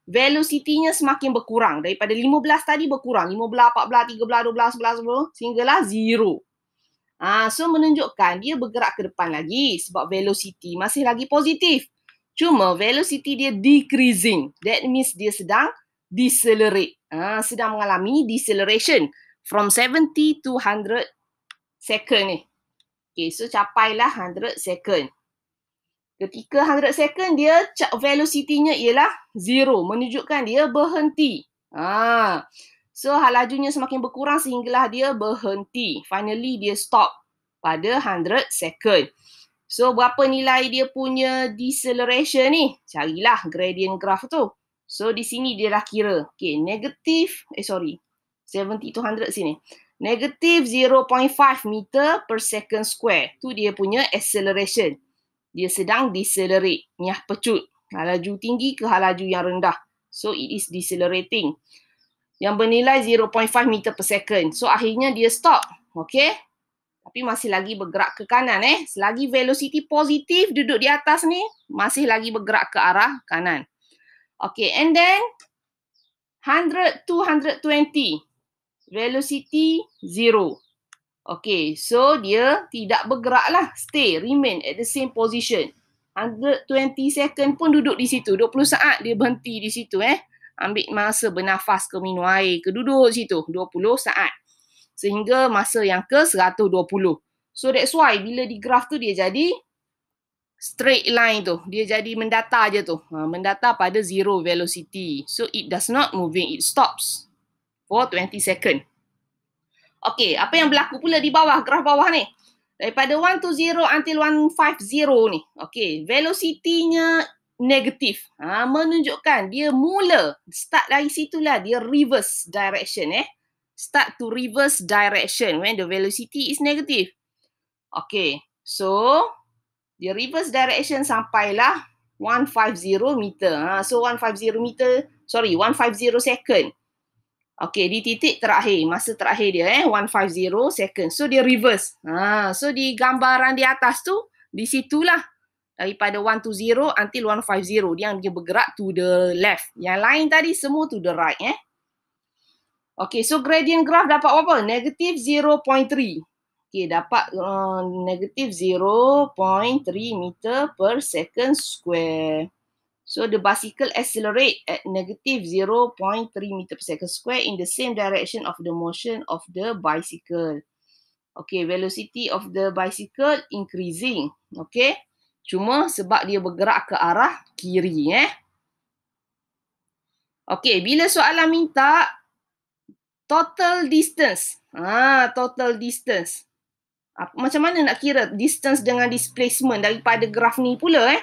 Speaker 1: velocity-nya semakin berkurang. Daripada 15 tadi berkurang. 15, 14, 13, 12, 11, 12 sehinggalah Ha, so menunjukkan dia bergerak ke depan lagi sebab velocity masih lagi positif. Cuma velocity dia decreasing. That means dia sedang decelerate. Ha, sedang mengalami deceleration from 70 to 100 second ni. Okay, so capailah 100 second. Ketika 100 second dia velocity-nya ialah zero. Menunjukkan dia berhenti. Ha, So hal lajunya semakin berkurang sehinggalah dia berhenti. Finally dia stop pada 100 second. So berapa nilai dia punya deceleration ni? Carilah gradient graph tu. So di sini dia dah kira. Okay, negatif, eh sorry. 70 to 100 sini. Negatif 0.5 meter per second square. Tu dia punya acceleration. Dia sedang decelerate. Nyah pecut. Halaju tinggi ke halaju yang rendah. So it is decelerating yang bernilai 0.5 meter per second. So akhirnya dia stop. Okay. Tapi masih lagi bergerak ke kanan eh. Selagi velocity positif duduk di atas ni, masih lagi bergerak ke arah kanan. Okay and then 100, 220. Velocity zero. Okay, so dia tidak bergerak lah. Stay, remain at the same position. 120 second pun duduk di situ. 20 saat dia berhenti di situ eh ambil masa bernafas ke minum air ke duduk situ 20 saat sehingga masa yang ke 120. So that's why bila di graf tu dia jadi straight line tu. Dia jadi mendata aja tu. Ha, mendata pada zero velocity. So it does not moving, it stops for 20 second. Okay, apa yang berlaku pula di bawah, graf bawah ni? Daripada 1 to 0 until 150 ni. Okay, velocity-nya negatif. Ha, menunjukkan dia mula, start dari situlah dia reverse direction eh. Start to reverse direction when the velocity is negative. Okay, so dia reverse direction sampailah 150 meter. Ha, so 150 meter, sorry, 150 second. Okay, di titik terakhir, masa terakhir dia eh, 150 second. So dia reverse. Ha, so di gambaran di atas tu, di situlah daripada 1 to 0 until 1 to 50 dia yang dia bergerak to the left yang lain tadi semua to the right eh Okay, so gradient graph dapat apa negative 0.3 Okay, dapat uh, negative 0.3 meter per second square so the bicycle accelerate at negative 0.3 meter per second square in the same direction of the motion of the bicycle Okay, velocity of the bicycle increasing Okay. Cuma sebab dia bergerak ke arah kiri eh. Okey, bila soalan minta total distance. Ha, total distance. Apa, macam mana nak kira distance dengan displacement daripada graf ni pula eh?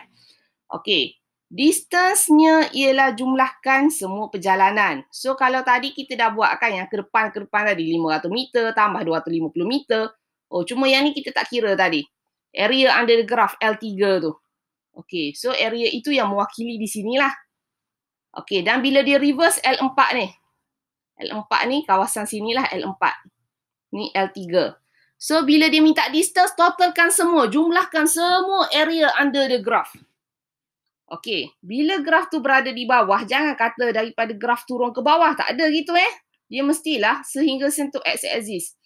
Speaker 1: Okey. Distance-nya ialah jumlahkan semua perjalanan. So kalau tadi kita dah buat kan yang ke depan ke depan tadi 500 meter tambah 250 meter. Oh cuma yang ni kita tak kira tadi area under the graph L3 tu. Okay, so area itu yang mewakili di sinilah. Okay, dan bila dia reverse L4 ni. L4 ni kawasan sinilah L4. Ni L3. So, bila dia minta distance, totalkan semua. Jumlahkan semua area under the graph. Okay, bila graf tu berada di bawah, jangan kata daripada graf turun ke bawah. Tak ada gitu eh. Dia mestilah sehingga sentuh x-axis.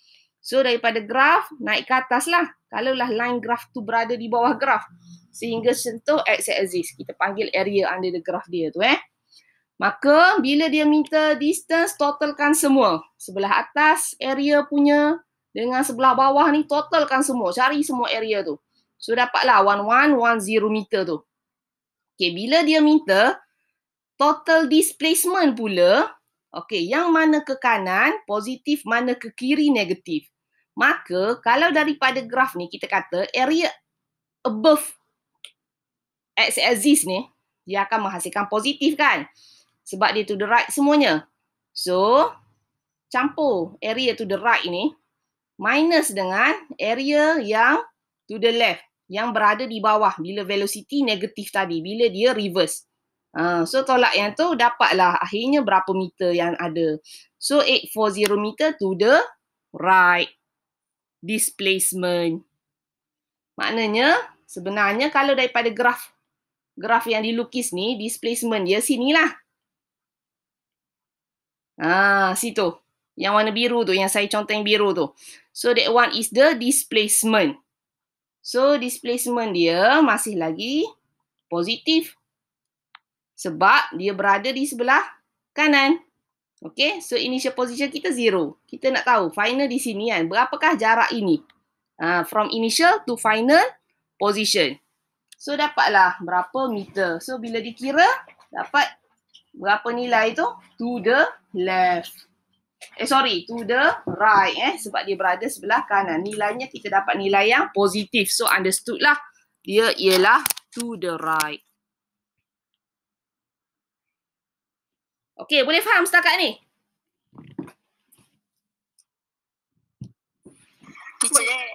Speaker 1: So daripada graf naik ke atas lah. Kalaulah line graf tu berada di bawah graf sehingga sentuh x axis. Kita panggil area under the graph dia tu eh. Maka bila dia minta distance totalkan semua. Sebelah atas area punya dengan sebelah bawah ni totalkan semua. Cari semua area tu. So dapatlah 1110 meter tu. Okay, bila dia minta total displacement pula, Okey, yang mana ke kanan positif, mana ke kiri negatif. Maka kalau daripada graf ni kita kata area above x-axis ni dia akan menghasilkan positif kan? Sebab dia to the right semuanya. So, campur area to the right ini minus dengan area yang to the left yang berada di bawah bila velocity negatif tadi, bila dia reverse. Ha, so tolak yang tu dapatlah akhirnya berapa meter yang ada. So 840 meter to the right displacement. Maknanya sebenarnya kalau daripada graf graf yang dilukis ni displacement dia sinilah. Ah situ. Yang warna biru tu yang saya conteng biru tu. So that one is the displacement. So displacement dia masih lagi positif sebab dia berada di sebelah kanan. Okay, so initial position kita zero. Kita nak tahu final di sini kan, berapakah jarak ini? Uh, from initial to final position. So, dapatlah berapa meter. So, bila dikira, dapat berapa nilai tu? To the left. Eh, sorry. To the right eh. Sebab dia berada sebelah kanan. Nilainya kita dapat nilai yang positif. So, understood lah. Dia ialah to the right. Okey, boleh faham setakat ni? Teacher, boleh.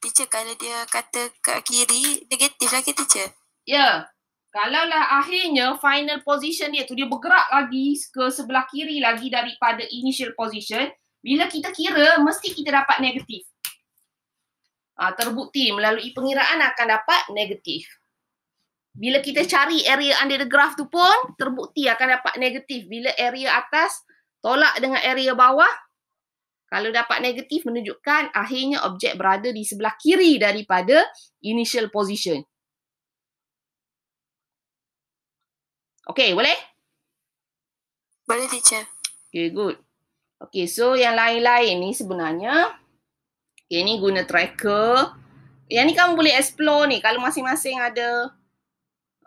Speaker 1: teacher kalau dia kata kat kiri, negatif lagi teacher? Ya. Yeah. Kalau lah akhirnya final position dia tu, dia bergerak lagi ke sebelah kiri lagi daripada initial position, bila kita kira, mesti kita dapat negatif. Ha, terbukti melalui pengiraan akan dapat negatif bila kita cari area under the graph tu pun terbukti akan dapat negatif bila area atas tolak dengan area bawah kalau dapat negatif menunjukkan akhirnya objek berada di sebelah kiri daripada initial position Okay, boleh? Boleh, teacher. Okay, good. Okay, so yang lain-lain ni sebenarnya okay, ni guna tracker. Yang ni kamu boleh explore ni kalau masing-masing ada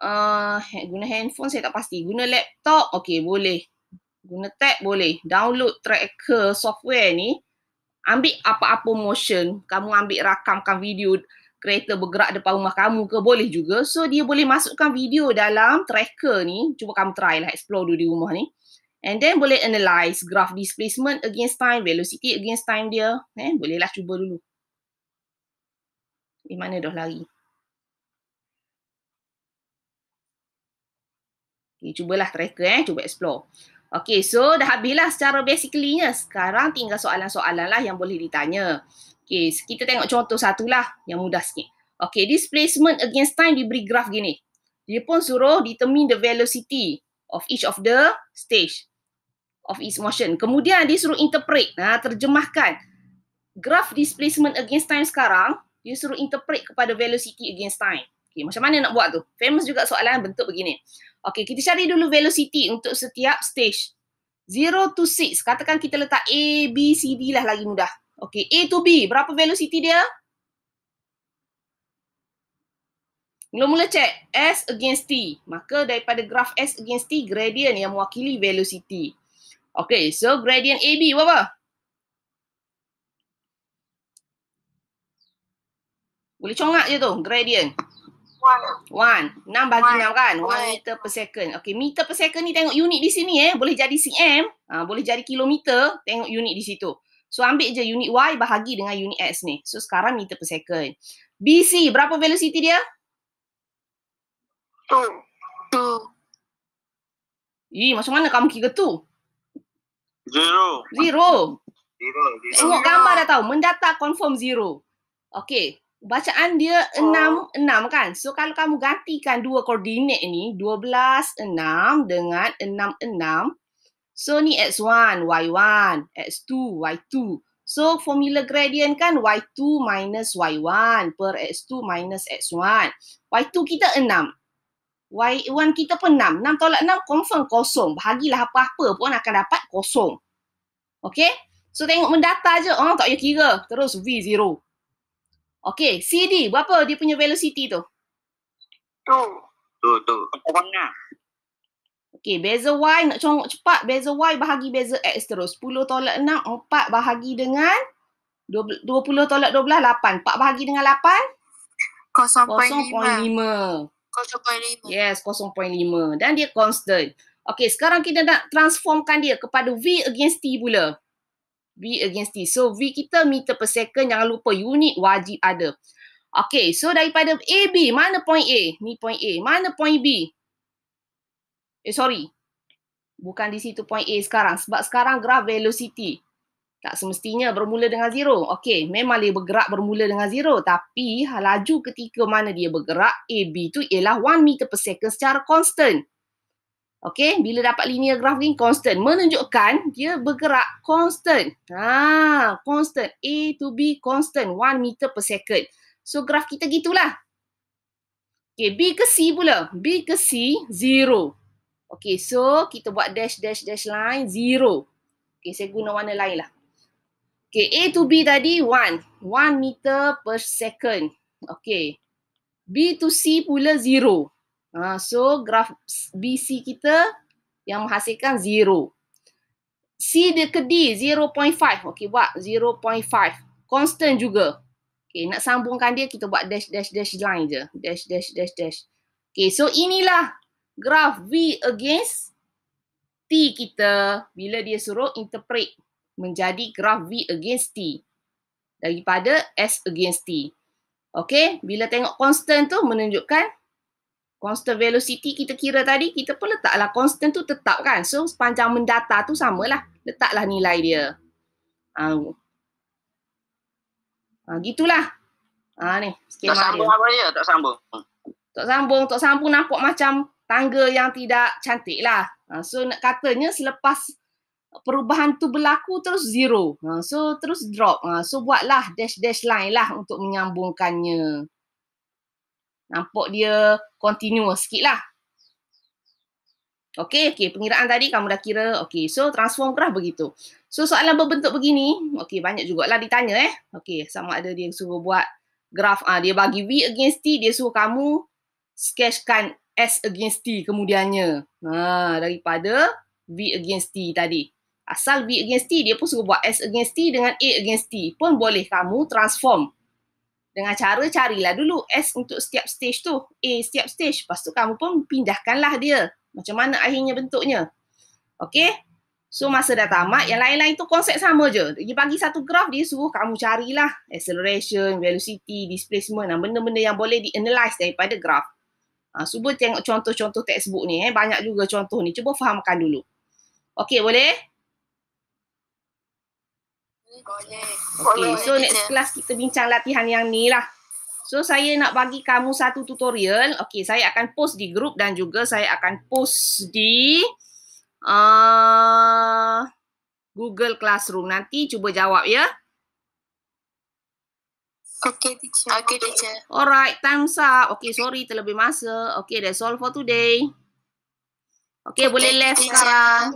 Speaker 1: uh, guna handphone saya tak pasti. Guna laptop, okey boleh. Guna tab boleh. Download tracker software ni. Ambil apa-apa motion. Kamu ambil rakamkan video kereta bergerak depan rumah kamu ke boleh juga. So dia boleh masukkan video dalam tracker ni. Cuba kamu try lah explore dulu di rumah ni. And then boleh analyze graph displacement against time, velocity against time dia. Eh, bolehlah cuba dulu. Di mana dah lari? Okay, cubalah tracker eh, cuba explore. Okay, so dah habislah secara basically Sekarang tinggal soalan-soalan lah yang boleh ditanya. Okay, kita tengok contoh satu lah yang mudah sikit. Okay, displacement against time diberi graf gini. Dia pun suruh determine the velocity of each of the stage of its motion. Kemudian dia suruh interpret, nah, ha, terjemahkan. Graf displacement against time sekarang, dia suruh interpret kepada velocity against time. Okay, macam mana nak buat tu? Famous juga soalan bentuk begini. Okey, kita cari dulu velocity untuk setiap stage. 0 to 6. Katakan kita letak A, B, C, D lah lagi mudah. Okey, A to B. Berapa velocity dia? Mula-mula cek. S against T. Maka daripada graf S against T, gradient yang mewakili velocity. Okey, so gradient AB berapa? Boleh congak je tu, gradient. One. One. 6 bagi One. kan? 1 One meter per second. Okay, meter per second ni tengok unit di sini eh. Boleh jadi cm. Ha, boleh jadi kilometer. Tengok unit di situ. So, ambil je unit y bahagi dengan unit x ni. So, sekarang meter per second. BC, berapa velocity dia? Two, two. Ih, macam mana kamu kira tu? Zero. Zero. Zero. zero. Tengok gambar dah tahu. Mendata confirm zero. Okay, bacaan dia oh. enam oh. enam kan. So kalau kamu gantikan dua koordinat ni dua belas enam dengan enam enam. So ni x1, y1, x2, y2. So formula gradient kan y2 minus y1 per x2 minus x1. Y2 kita enam, Y1 kita pun enam 6 tolak enam confirm kosong. Bahagilah apa-apa pun akan dapat kosong. Okay? So tengok mendata je. Oh, tak payah kira. Terus V0. Okay, CD, berapa dia punya velocity tu? Tu. Tu, tu. Tengah. Okay, bezel Y nak congok cepat. Bezel Y bahagi bezel X terus. 10 tolak 6, 4 bahagi dengan 20 tolak 12, 8. 4 bahagi dengan 8? 0.5. 0.5. Yes, 0.5. Dan dia constant. Okay, sekarang kita nak transformkan dia kepada V against T pula. V against T. So V kita meter per second. Jangan lupa unit wajib ada. Okay. So daripada A B. Mana point A? Ni point A. Mana point B? Eh sorry. Bukan di situ point A sekarang. Sebab sekarang graf velocity. Tak semestinya bermula dengan zero. Okay. Memang dia bergerak bermula dengan zero. Tapi laju ketika mana dia bergerak. A B tu ialah 1 meter per second secara constant. Okey, bila dapat linear graph ni constant menunjukkan dia bergerak constant. Ha, constant A to B constant one meter per second. So graf kita gitulah. Okey, B ke C pula. B ke C zero. Okey, so kita buat dash dash dash line zero. Okey, saya guna warna lain lah. Okey, A to B tadi one one meter per second. Okey. B to C pula zero. Ha, so, graf BC kita yang menghasilkan 0. C dia ke D, 0.5. Okey, buat 0.5. Constant juga. Okey, nak sambungkan dia, kita buat dash, dash, dash line je. Dash, dash, dash, dash. Okey, so inilah graf V against T kita. Bila dia suruh interpret menjadi graf V against T. Daripada S against T. Okey, bila tengok constant tu menunjukkan constant velocity kita kira tadi, kita pun letaklah constant tu tetap kan. So sepanjang mendata tu samalah. Letaklah nilai dia. Ha. ha, gitulah. Ha, ni, tak sambung dia. apa dia? Tak sambung. Tak sambung, tak sambung nampak macam tangga yang tidak cantik lah. Ha, so nak katanya selepas perubahan tu berlaku terus zero. Ha, so terus drop. Ha, so buatlah dash dash line lah untuk menyambungkannya. Nampak dia continuous sikit lah. Okay, okay. Pengiraan tadi kamu dah kira. Okay, so transform graph begitu. So, soalan berbentuk begini. Okay, banyak jugalah ditanya eh. Okay, sama ada dia suruh buat graph. Ah, dia bagi V against T, dia suruh kamu sketchkan S against T kemudiannya. Ha, daripada V against T tadi. Asal V against T, dia pun suruh buat S against T dengan A against T. Pun boleh kamu transform dengan cara carilah dulu S untuk setiap stage tu, A setiap stage. Lepas tu kamu pun pindahkanlah dia. Macam mana akhirnya bentuknya. Okay? So masa dah tamat, yang lain-lain tu konsep sama je. Dia bagi satu graf, dia suruh kamu carilah acceleration, velocity, displacement dan benda-benda yang boleh di-analyse daripada graf. Ha, cuba tengok contoh-contoh textbook ni. Eh. Banyak juga contoh ni. Cuba fahamkan dulu. Okay, boleh? Okay, so next class kita bincang latihan yang ni lah. So saya nak bagi kamu satu tutorial. Okay, saya akan post di grup dan juga saya akan post di uh, Google Classroom. Nanti cuba jawab ya. Okay, teacher. Okay, teacher. Alright, time's up. Okay, sorry terlebih masa. Okay, that's all for today.
Speaker 2: Okay, okay boleh left teacher. sekarang.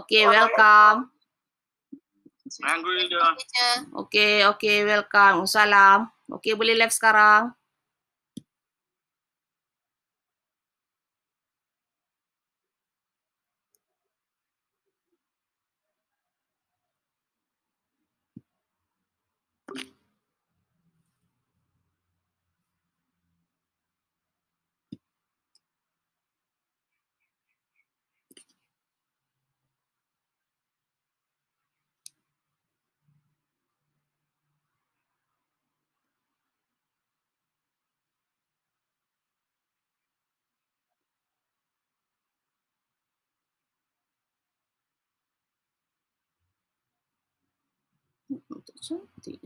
Speaker 1: Okay, welcome. Okay, okay, welcome. Salam. Okay, boleh live sekarang. 身体。